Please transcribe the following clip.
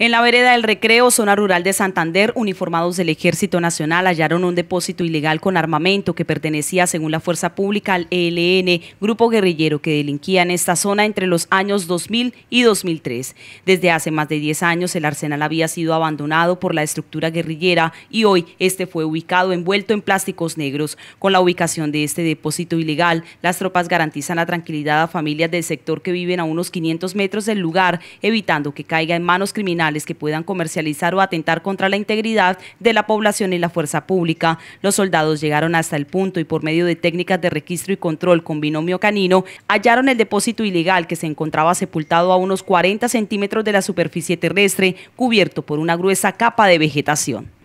En la vereda del Recreo, zona rural de Santander, uniformados del Ejército Nacional hallaron un depósito ilegal con armamento que pertenecía, según la Fuerza Pública, al ELN, grupo guerrillero que delinquía en esta zona entre los años 2000 y 2003. Desde hace más de 10 años, el arsenal había sido abandonado por la estructura guerrillera y hoy este fue ubicado envuelto en plásticos negros. Con la ubicación de este depósito ilegal, las tropas garantizan la tranquilidad a familias del sector que viven a unos 500 metros del lugar, evitando que caiga en manos criminales que puedan comercializar o atentar contra la integridad de la población y la fuerza pública. Los soldados llegaron hasta el punto y por medio de técnicas de registro y control con binomio canino hallaron el depósito ilegal que se encontraba sepultado a unos 40 centímetros de la superficie terrestre, cubierto por una gruesa capa de vegetación.